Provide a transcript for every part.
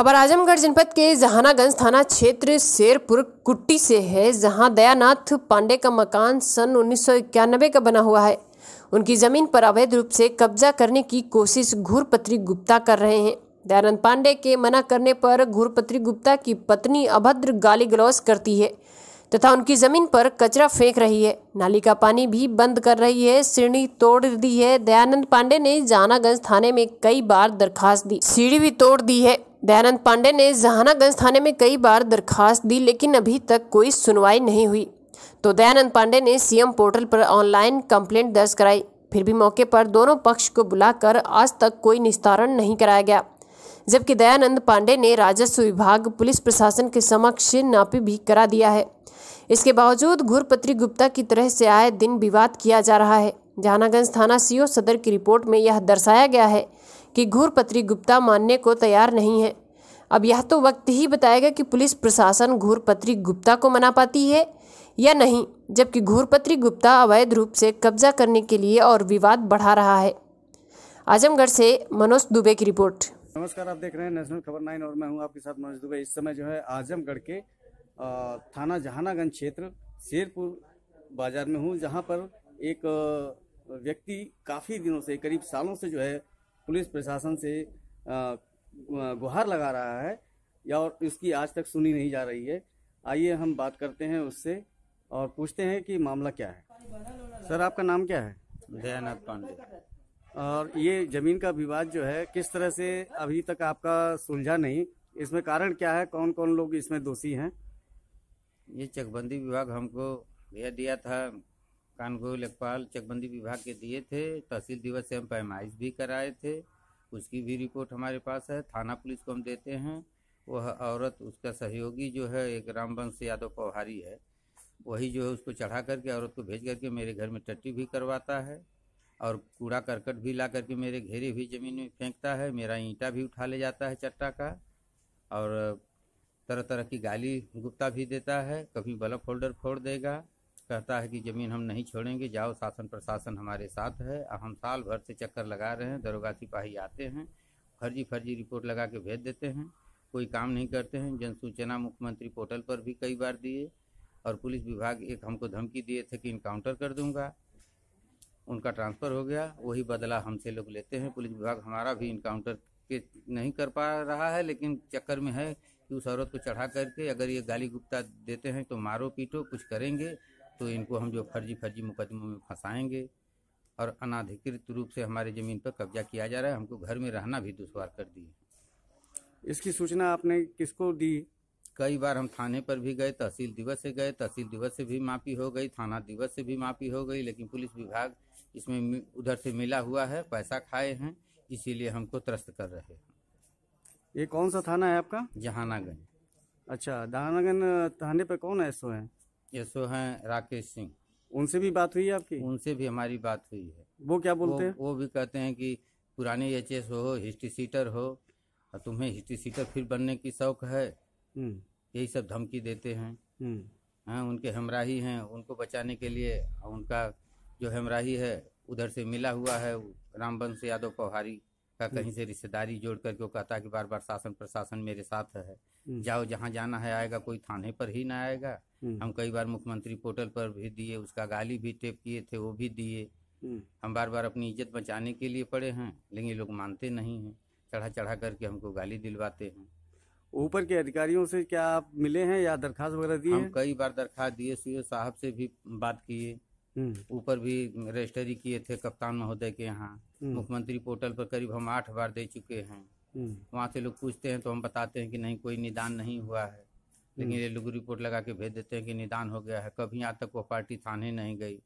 खबर आजमगढ़ जनपद के जहानागंज थाना क्षेत्र शेरपुर कुट्टी से है जहां दयानाथ पांडे का मकान सन उन्नीस का बना हुआ है उनकी जमीन पर अवैध रूप से कब्जा करने की कोशिश घुरपत्री गुप्ता कर रहे हैं दयानंद पांडे के मना करने पर घुरपत्री गुप्ता की पत्नी अभद्र गाली गलौज करती है तथा उनकी जमीन पर कचरा फेंक रही है नाली का पानी भी बंद कर रही है सीढ़ी तोड़ दी है दयानंद पांडे ने जानागंज थाने में कई बार दरखास्त दी सीढ़ी भी तोड़ दी है दयानंद पांडे ने जहानागंज थाने में कई बार दरखास्त दी लेकिन अभी तक कोई सुनवाई नहीं हुई तो दयानंद पांडे ने सीएम पोर्टल पर ऑनलाइन कंप्लेंट दर्ज कराई फिर भी मौके पर दोनों पक्ष को बुलाकर आज तक कोई निस्तारण नहीं कराया गया जबकि दयानंद पांडे ने राजस्व विभाग पुलिस प्रशासन के समक्ष नापी भी करा दिया है इसके बावजूद घुरपत्री गुप्ता की तरह से आए दिन विवाद किया जा रहा है जहानागंज थाना सीओ सदर की रिपोर्ट में यह दर्शाया गया है कि घूरपत्री गुप्ता मानने को तैयार नहीं है अब यह तो वक्त ही बताएगा कि पुलिस प्रशासन घूरपत्री गुप्ता को मना पाती है या नहीं जबकि घूरपत्री गुप्ता अवैध रूप से कब्जा करने के लिए और विवाद बढ़ा रहा है आजमगढ़ से मनोज दुबे की रिपोर्ट नमस्कार आप देख रहे हैं नेशनल खबर नाइन और मैं हूं आपके साथ मनोज दुबे इस समय जो है आजमगढ़ के थाना जहानागंज क्षेत्र शेरपुर बाजार में हूँ जहाँ पर एक व्यक्ति काफ़ी दिनों से करीब सालों से जो है पुलिस प्रशासन से गुहार लगा रहा है या और इसकी आज तक सुनी नहीं जा रही है आइए हम बात करते हैं उससे और पूछते हैं कि मामला क्या है सर आपका नाम क्या है दयानाथ पांडे और ये जमीन का विवाद जो है किस तरह से अभी तक आपका सुलझा नहीं इसमें कारण क्या है कौन कौन लोग इसमें दोषी हैं ये चकबंदी विभाग हमको भेज दिया था कानगो लेखपाल चकबंदी विभाग के दिए थे तहसील दिवस से हम पैमाइश भी कराए थे उसकी भी रिपोर्ट हमारे पास है थाना पुलिस को हम देते हैं वह औरत उसका सहयोगी जो है एक रामवंश यादव पौहारी है वही जो है उसको चढ़ा करके औरत को भेज करके मेरे घर में टट्टी भी करवाता है और कूड़ा करकट भी ला करके मेरे घेरे हुई ज़मीन में फेंकता है मेरा ईंटा भी उठा ले जाता है चट्टा का और तरह तरह की गाली गुप्ता भी देता है कभी बल्ब फोल्डर फोड़ देगा कहता है कि जमीन हम नहीं छोड़ेंगे जाओ शासन प्रशासन हमारे साथ है हम साल भर से चक्कर लगा रहे हैं दरोगा सिपाही आते हैं फर्जी फर्जी रिपोर्ट लगा के भेज देते हैं कोई काम नहीं करते हैं जनसूचना मुख्यमंत्री पोर्टल पर भी कई बार दिए और पुलिस विभाग एक हमको धमकी दिए थे कि इनकाउंटर कर दूंगा उनका ट्रांसफ़र हो गया वही बदला हमसे लोग लेते हैं पुलिस विभाग हमारा भी इनकाउंटर के नहीं कर पा रहा है लेकिन चक्कर में है कि उस औरत को चढ़ा करके अगर ये गाली गुप्ता देते हैं तो मारो पीटो कुछ करेंगे तो इनको हम जो फर्जी फर्जी मुकदमों में फंसाएंगे और अनाधिकृत रूप से हमारे ज़मीन पर कब्जा किया जा रहा है हमको घर में रहना भी दुशवार कर दिए इसकी सूचना आपने किसको दी कई बार हम थाने पर भी गए तहसील दिवस से गए तहसील दिवस से भी माफी हो गई थाना दिवस से भी माफी हो गई लेकिन पुलिस विभाग इसमें उधर से मिला हुआ है पैसा खाए हैं इसीलिए हमको त्रस्त कर रहे हैं ये कौन सा थाना है आपका जहानागंज अच्छा जहानागंज थाने पर कौन ऐसा है ये सो हैं राकेश सिंह उनसे भी बात हुई है आपकी उनसे भी हमारी बात हुई है वो क्या बोलते हैं वो भी कहते हैं कि पुराने एच एस हो हिस्ट्री सीटर हो और तुम्हें हिस्ट्री सीटर फिर बनने की शौक है हम्म। यही सब धमकी देते हैं हम्म। हाँ उनके हमराही हैं उनको बचाने के लिए उनका जो हमराही है उधर से मिला हुआ है रामवंश यादव पौहारी का कहीं से रिश्तेदारी जोड़ करके वो कहता है कि बार बार शासन प्रशासन मेरे साथ है हम्म। जाओ जहाँ जाना है आएगा कोई थाने पर ही ना आएगा हम्म। हम कई बार मुख्यमंत्री पोर्टल पर भी दिए उसका गाली भी टेप किए थे वो भी दिए हम्म। हम बार बार अपनी इज्जत बचाने के लिए पड़े हैं लेकिन लोग मानते नहीं हैं चढ़ा चढ़ा करके हमको गाली दिलवाते हैं ऊपर के अधिकारियों से क्या आप मिले हैं या दरखास्त वगैरह दी हम कई बार दरखास्त दिए सीओ साहब से भी बात किए ऊपर भी रजिस्ट्री किए थे कप्तान महोदय के यहाँ हम्म। मुख्यमंत्री पोर्टल पर करीब हम आठ बार दे चुके हैं हम्म। वहाँ से लोग पूछते हैं तो हम बताते हैं कि नहीं कोई निदान नहीं हुआ है लेकिन हम्म। ये लोग रिपोर्ट लगा के भेज देते हैं कि निदान हो गया है कभी आज तक वो पार्टी थाने नहीं गई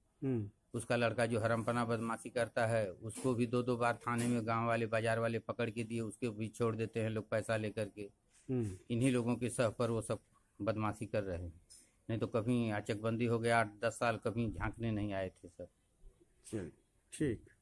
उसका लड़का जो हरमपना बदमाशी करता है उसको भी दो दो बार थाने में गांव वाले बाजार वाले पकड़ के दिए उसके भी छोड़ देते हैं लोग पैसा लेकर के इन्हीं लोगों के सह पर वो सब बदमाशी कर रहे हैं नहीं तो कभी आचकबंदी हो गया आठ दस साल कभी झांकने नहीं आए थे सर ठीक